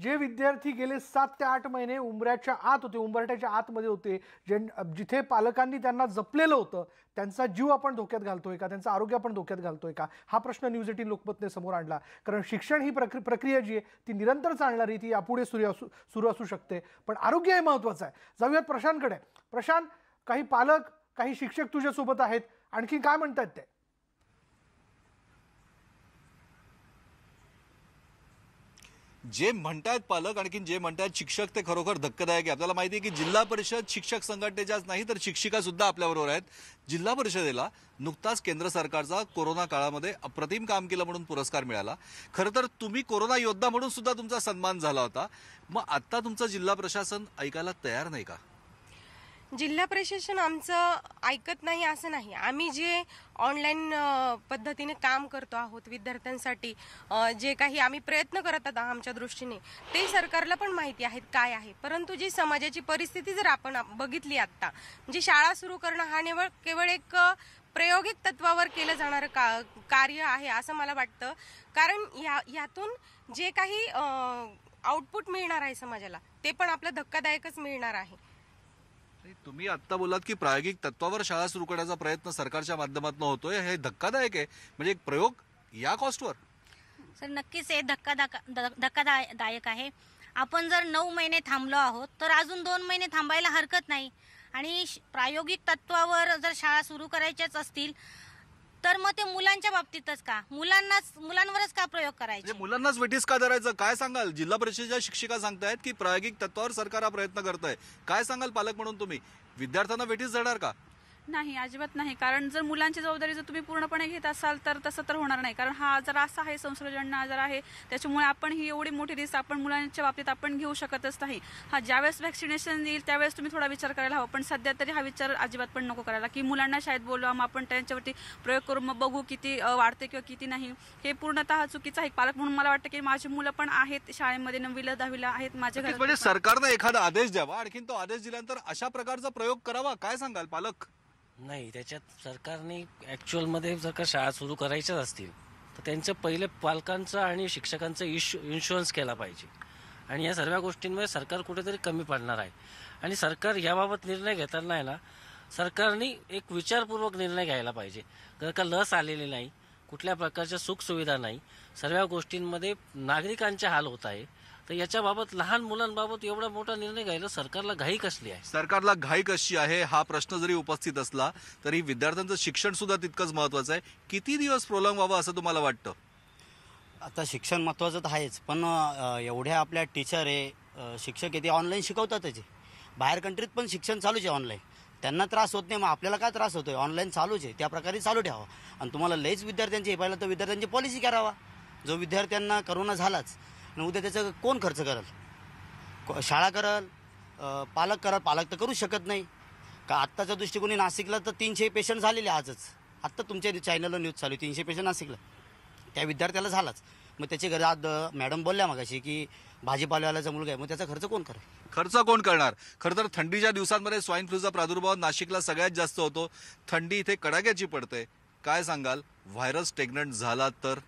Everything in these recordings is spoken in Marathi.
जे विद्यार्थी गेले सात ते आठ महिने उंबऱ्याच्या आत होते उंबरट्याच्या आतमध्ये होते जे जिथे पालकांनी त्यांना जपलेलं होतं त्यांचा जीव आपण धोक्यात घालतोय का त्यांचं आरोग्य आपण धोक्यात घालतोय का हा प्रश्न न्यूज एटीन लोकमतने समोर आणला कारण शिक्षण ही प्रक्रि प्रक्रिया जी आहे ती निरंतर चालणारी ती यापुढे सुरू असू सुरू असू शकते पण आरोग्य हे महत्त्वाचं आहे जाऊयात प्रशांतकडे प्रशांत काही पालक काही शिक्षक तुझ्यासोबत आहेत आणखी काय म्हणतात ते जे म्हणतायत पालक आणखी जे म्हणतायत शिक्षक ते खरोखर धक्कादायक आहे आपल्याला माहिती आहे की जिल्हा परिषद शिक्षक संघटनेच्याच नाही तर शिक्षिका सुद्धा आपल्याबरोबर आहेत जिल्हा परिषदेला नुकताच केंद्र सरकारचा कोरोना काळामध्ये अप्रतिम काम केलं म्हणून पुरस्कार मिळाला खरं तर तुम्ही कोरोना योद्धा म्हणून सुद्धा तुमचा सन्मान झाला होता मग आत्ता तुमचं जिल्हा प्रशासन ऐकायला तयार नाही का जिल्हा प्रशासन आमचं ऐकत नाही असं नाही आम्ही जे ऑनलाईन पद्धतीने काम करतो आहोत विद्यार्थ्यांसाठी जे काही आम्ही प्रयत्न करत आहोत आमच्या दृष्टीने ते सरकारला पण माहिती आहेत काय आहे परंतु जी समाजाची परिस्थिती जर आपण बघितली आत्ता जी शाळा सुरू करणं हा निवळ केवळ एक प्रायोगिक तत्वावर केलं जाणारं का कार्य आहे असं मला वाटतं कारण या यातून जे काही आउटपुट मिळणार आहे समाजाला ते पण आपलं धक्कादायकच मिळणार आहे तुम्ही आता बोलात की प्रायोगिक तत्वावर शाळा सुरू करण्याचा प्रयत्न सरकारच्या माध्यमातून होतोय हे धक्कादायक आहे म्हणजे एक प्रयोग या कॉस्टवर सर नक्कीच हे धक्कादायक धक्कादायक आहे आपण जर नऊ महिने थांबलो आहोत तर अजून दोन महिने थांबायला हरकत नाही आणि प्रायोगिक तत्वावर जर शाळा सुरू करायच्याच असतील तर मग ते मुलांच्या बाबतीतच का मुलांनाच मुलांवरच का प्रयोग करायचे म्हणजे मुलांनाच वेटीस का धरायचं काय सांगाल जिल्हा परिषदेच्या शिक्षिका सांगतायत की प्रायोगिक तत्वावर सरकार हा प्रयत्न करत आहे काय सांगाल पालक म्हणून तुम्ही विद्यार्थ्यांना वेटीस धरणार का नाही अजिबात नाही कारण जर मुलांची जबाबदारी जर तुम्ही पूर्णपणे घेत असाल तर तसं तर होणार नाही कारण हा आजार असा आहे संसर्गजन्य आजार आहे त्याच्यामुळे आपण ही एवढी मोठी रिस्क आपण मुलांच्या बाबतीत आपण घेऊ शकतच नाही हा ज्यावेळेस व्हॅक्सिनेशन येईल त्यावेळेस तुम्ही थोडा विचार करायला हवा पण सध्या तरी हा विचार अजिबात पण नको करायला की मुलांना शाळेत बोलवा मग आपण त्यांच्यावरती प्रयोग करून मग बघू किती वाढते किंवा किती नाही हे पूर्णतः चुकीचं आहे पालक म्हणून मला वाटतं की माझी मुलं पण आहेत शाळेमध्ये नववीला दहावीला आहेत माझ्या म्हणजे सरकारनं एखादा आदेश द्यावा आणखीन तो आदेश दिल्यानंतर अशा प्रकारचा प्रयोग करावा काय सांगाल पालक नाही त्याच्यात सरकारने ॲक्च्युअलमध्ये जर का शाळा सुरू करायच्याच असतील तर त्यांचं पहिले पालकांचं आणि शिक्षकांचं इशु इन्शुरन्स केला पाहिजे आणि या सर्व गोष्टींमुळे सरकार कुठेतरी कमी पडणार आहे आणि सरकार याबाबत निर्णय घेताना आहे ना सरकारने एक विचारपूर्वक निर्णय घ्यायला पाहिजे जर का लस आलेली नाही कुठल्या प्रकारच्या सुखसुविधा नाही सर्व गोष्टींमध्ये नागरिकांचे हाल होत आहे तर याच्याबाबत लहान मुलांबाबत एवढा मोठा निर्णय घ्यायला सरकारला घाई कसली आहे सरकारला घाई कशी आहे हा प्रश्न जरी उपस्थित असला तरी विद्यार्थ्यांचं शिक्षण सुद्धा तितकंच महत्वाचं आहे किती दिवस प्रोलंग व्हावं असं तुम्हाला वाटतं आता शिक्षण महत्त्वाचं तर आहेच पण एवढ्या आपल्या टीचर आहे शिक्षक आहे ते ऑनलाईन शिकवतातच बाहेर कंट्रीत पण शिक्षण चालूच आहे ऑनलाईन त्यांना त्रास होत नाही मग आपल्याला काय त्रास होतोय ऑनलाईन चालूच आहे त्या प्रकारे चालू ठेवा आणि तुम्हाला लईच विद्यार्थ्यांची हे पाहिलं तर विद्यार्थ्यांची पॉलिसी करावा जो विद्यार्थ्यांना करोना झालाच आणि उद्या त्याचं कोण खर्च करेल शाळा करल पालक करल पालक तर करू शकत नाही का आत्ताच्या दृष्टिकोनी नाशिकला तर तीनशे पेशंट झालेले आजच आत्ता तुमच्या चॅनलला न्यूज चालू तीनशे पेशंट नाशिकला त्या विद्यार्थ्याला झालाच मग त्याचे आज मॅडम बोलल्या मगाशी की भाजीपाल्यावाल्याचा मुलगा आहे मग त्याचा खर्च कोण करेल खर्च कोण करणार खरं तर थंडीच्या दिवसांमध्ये स्वाईन फ्लूचा प्रादुर्भाव नाशिकला सगळ्यात जास्त होतो थंडी इथे कडाक्याची पडते काय सांगाल व्हायरस प्रेग्नंट झाला तर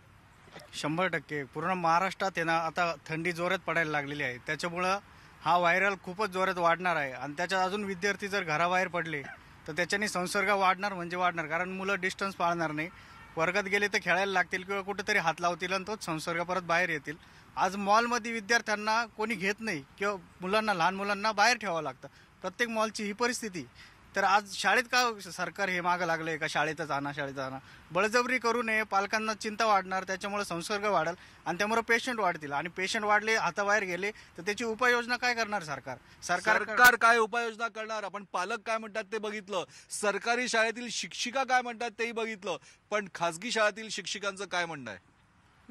शंभर टक्के पूर्ण महाराष्ट्रात येणार आता थंडी जोरात पडायला लागलेली आहे त्याच्यामुळं हा व्हायरल खूपच जोरात वाढणार आहे आणि त्याच्यात अजून विद्यार्थी जर घराबाहेर पडले तर त्याच्याने संसर्ग वाढणार म्हणजे वाढणार कारण मुलं डिस्टन्स पाळणार नाही वर्गात गेले तर खेळायला लागतील किंवा कुठेतरी हात लावतील आणि तोच संसर्ग परत बाहेर येतील आज मॉलमध्ये विद्यार्थ्यांना कोणी घेत नाही किंवा मुलांना लहान मुलांना बाहेर ठेवावं लागतं प्रत्येक मॉलची ही परिस्थिती तर आज शाळेत का सरकार हे मागं लागले का शाळेतच आणा शाळेत आणा बळजबरी करू नये पालकांना चिंता वाढणार त्याच्यामुळे संसर्ग वाढेल आणि त्यामुळे पेशंट वाढतील आणि पेशंट वाढले आता बाहेर गेले तर त्याची उपाययोजना काय करणार सरकार सरकार काय उपाययोजना करणार आपण पालक काय म्हणतात ते बघितलं सरकारी शाळेतील शिक्षिका काय म्हणतात तेही बघितलं पण खासगी शाळेतील शिक्षिकांचं काय म्हणणं आहे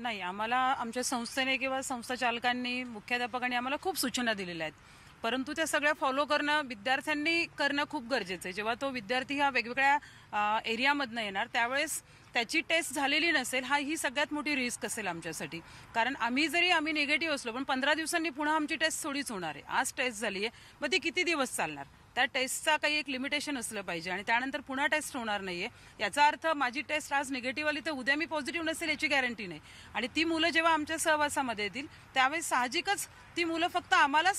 नाही आम्हाला आमच्या संस्थेने किंवा संस्था चालकांनी मुख्याध्यापकांनी आम्हाला खूप सूचना दिलेल्या आहेत परंतु त्या सगळ्या फॉलो करणं विद्यार्थ्यांनी करणं खूप गरजेचं आहे जेव्हा तो विद्यार्थी हा वेगवेगळ्या एरियामधनं येणार त्यावेळेस त्याची टेस्ट झालेली नसेल हा ही सगळ्यात मोठी रिस्क असेल आमच्यासाठी कारण आम्ही जरी आम्ही निगेटिव्ह असलो पण पंधरा दिवसांनी पुन्हा आमची टेस्ट थोडीच होणार आहे आज टेस्ट झाली आहे मग ती किती दिवस चालणार त्या टेस्टचा काही एक लिमिटेशन असलं पाहिजे आणि त्यानंतर पुन्हा टेस्ट होणार नाहीये याचा अर्थ माझी टेस्ट आज निगेटिव्ह आली तर उद्या मी पॉझिटिव्ह नसेल याची गॅरंटी नाही आणि ती मुलं जेव्हा आमच्या सहवासामध्ये येतील त्यावेळेस साहजिकच ती मुलं फक्त आम्हाला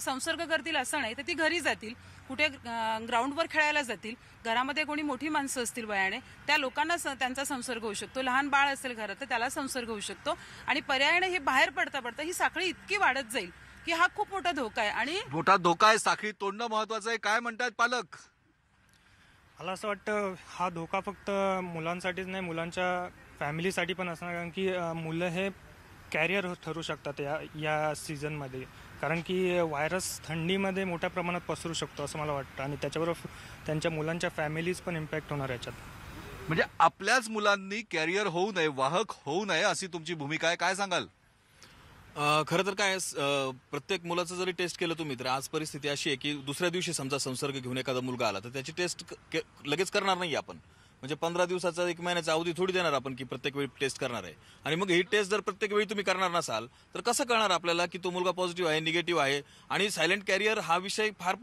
संसर्ग करतील असं नाही तर ती घरी जातील कुठे ग्राउंडवर खेळायला जातील घरामध्ये कोणी मोठी माणसं असतील वयाने त्या लोकांना त्यांचा संसर्ग होऊ शकतो लहान बाळ असेल घरात तर त्याला संसर्ग होऊ शकतो आणि पर्यायाने हे बाहेर पडता पडता ही साखळी इतकी वाढत जाईल की हा खूप मोठा धोका आहे आणि मोठा धोका आहे साखळी तोडणं महत्वाचं आहे काय म्हणतात पालक मला असं वाटतं हा धोका फक्त मुलांसाठीच नाही मुलांच्या फॅमिलीसाठी पण असणार कारण की मुलं हे कॅरियर ठरू शकतात या या सीझनमध्ये कारण की व्हायरस थंडीमध्ये मोठ्या प्रमाणात पसरू शकतो असं मला वाटतं आणि त्याच्याबरोबर त्यांच्या मुलांच्या फॅमिलीज पण इम्पॅक्ट होणार याच्यात म्हणजे आपल्याच मुलांनी कॅरियर होऊ नये वाहक होऊ नये अशी तुमची भूमिका आहे काय सांगाल खरं तर काय प्रत्येक मुलाचं जरी टेस्ट केलं तुम्ही तर आज परिस्थिती अशी आहे की दुसऱ्या दिवशी समजा संसर्ग घेऊन एखादा मुलगा आला तर त्याची टेस्ट लगेच करणार नाही आपण म्हणजे पंधरा दिवसाचा एक महिन्याचा अवधी थोडी देणार आपण की प्रत्येक वेळी टेस्ट करणार आहे आणि मग ही टेस्ट जर प्रत्येक वेळी तुम्ही करणार नसाल तर कसं कळणार आपल्याला की तो मुलगा पॉझिटिव्ह आहे निगेटिव्ह आहे आणि सायलेंट कॅरियर हा विषय फार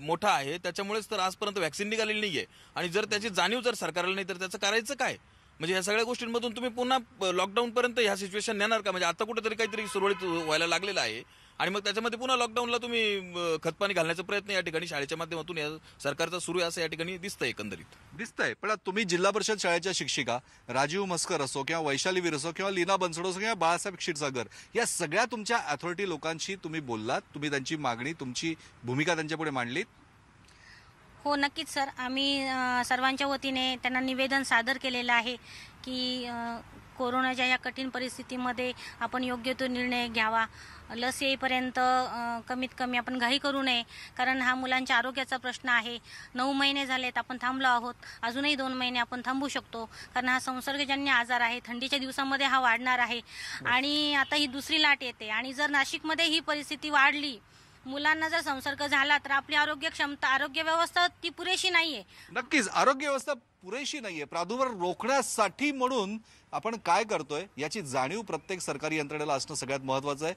मोठा आहे त्याच्यामुळेच तर आजपर्यंत व्हॅक्सिन निघालेली नाही आहे आणि जर त्याची जाणीव जर सरकारला नाही तर त्याचं करायचं काय म्हणजे या सगळ्या गोष्टींमधून तुम्ही पुन्हा लॉकडाऊन पर्यंत ह्या सिच्युएशन नेणार का म्हणजे आता कुठेतरी काहीतरी सुरळीत व्हायला लागलेलं आहे आणि मग त्याच्यामध्ये पुन्हा लॉकडाऊनला तुम्ही खतपाणी घालण्याचा प्रयत्न या ठिकाणी शाळेच्या माध्यमातून या सरकारचा सुरू आहे असं या ठिकाणी दिसतंय एकंदरीत दिसतंय पण तुम्ही जिल्हा परिषद शाळेच्या शिक्षिका राजीव मस्कर असो किंवा वैशाली वीर असो किंवा लीना बनसोड असो किंवा बाळासाहेब क्षीरसागर या सगळ्या तुमच्या अथॉरिटी लोकांशी तुम्ही बोललात तुम्ही त्यांची मागणी तुमची भूमिका त्यांच्यापुढे मांडलीत हो नक्कीच सर आम्ही सर्वांच्या वतीने त्यांना निवेदन सादर केलेलं आहे की कोरोनाच्या या कठीण परिस्थितीमध्ये आपण योग्य तो निर्णय घ्यावा लस येईपर्यंत कमीत कमी आपण घाई करू नये कारण हा मुलांच्या आरोग्याचा प्रश्न आहे नऊ महिने झालेत आपण थांबलो आहोत अजूनही दोन महिने आपण थांबू शकतो कारण हा संसर्गजन्य आजार आहे थंडीच्या दिवसामध्ये हा वाढणार आहे आणि आता ही दुसरी लाट येते आणि जर नाशिकमध्ये ही परिस्थिती वाढली मुलांना जर संसर्ग झाला तर आपली आरोग्य क्षमता आरोग्य व्यवस्था ती पुरेशी नाहीये नक्कीच आरोग्य व्यवस्था पुरेशी नाहीये प्रादुर्भाव रोखण्यासाठी म्हणून आपण काय करतोय याची जाणीव प्रत्येक सरकारी यंत्रणेला असणं सगळ्यात महत्वाचं आहे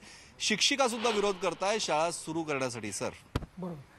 शिक्षिका सुद्धा विरोध करताय शाळा सुरू करण्यासाठी सर बरोबर